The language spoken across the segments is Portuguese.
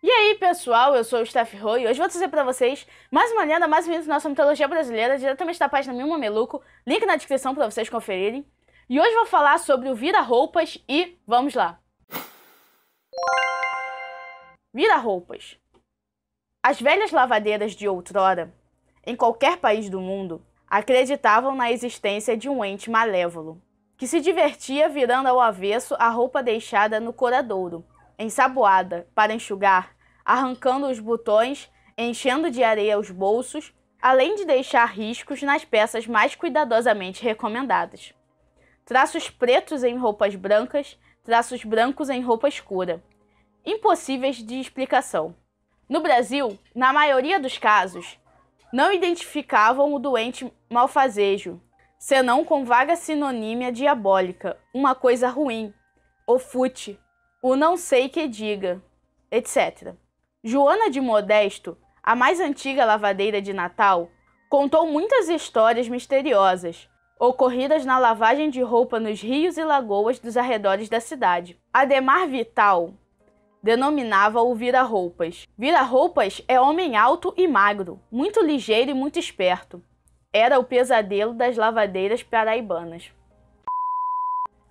E aí, pessoal, eu sou o Steph Roy e hoje vou trazer para vocês mais uma lenda, mais um vídeo da nossa mitologia brasileira, diretamente da página Mil Mameluco, link na descrição para vocês conferirem. E hoje vou falar sobre o vira-roupas e vamos lá. Vira-roupas. As velhas lavadeiras de outrora, em qualquer país do mundo, acreditavam na existência de um ente malévolo, que se divertia virando ao avesso a roupa deixada no coradouro, ensaboada para enxugar, arrancando os botões, enchendo de areia os bolsos, além de deixar riscos nas peças mais cuidadosamente recomendadas. Traços pretos em roupas brancas, traços brancos em roupa escura. Impossíveis de explicação. No Brasil, na maioria dos casos, não identificavam o doente malfazejo, senão com vaga sinonímia diabólica, uma coisa ruim, fute o não sei que diga, etc. Joana de Modesto, a mais antiga lavadeira de Natal, contou muitas histórias misteriosas ocorridas na lavagem de roupa nos rios e lagoas dos arredores da cidade. Ademar Vital denominava-o vira-roupas. Vira-roupas é homem alto e magro, muito ligeiro e muito esperto. Era o pesadelo das lavadeiras paraibanas.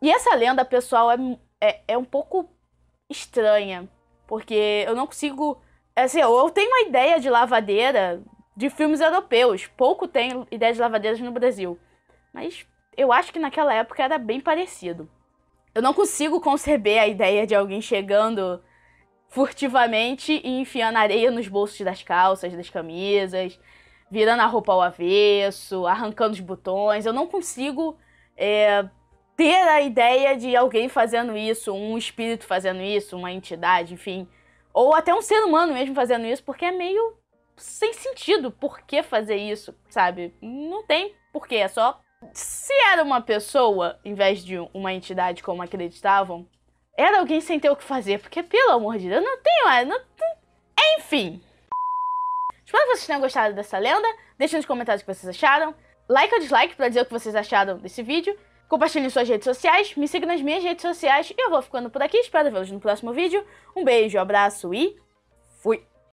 E essa lenda, pessoal, é, é, é um pouco estranha. Porque eu não consigo. É assim, eu tenho uma ideia de lavadeira de filmes europeus. Pouco tenho ideia de lavadeiras no Brasil. Mas eu acho que naquela época era bem parecido. Eu não consigo conceber a ideia de alguém chegando furtivamente e enfiando areia nos bolsos das calças, das camisas, virando a roupa ao avesso, arrancando os botões. Eu não consigo é, ter a ideia de alguém fazendo isso, um espírito fazendo isso, uma entidade, enfim, ou até um ser humano mesmo fazendo isso, porque é meio sem sentido por que fazer isso, sabe? Não tem porquê, é só. Se era uma pessoa, em vez de uma entidade como acreditavam, era alguém sem ter o que fazer, porque pelo amor de Deus, não tenho. Não, não... Enfim. Espero que vocês tenham gostado dessa lenda. Deixem nos comentários o que vocês acharam. Like ou dislike para dizer o que vocês acharam desse vídeo. Compartilhe em suas redes sociais, me siga nas minhas redes sociais e eu vou ficando por aqui. Espero vê-los no próximo vídeo. Um beijo, abraço e fui!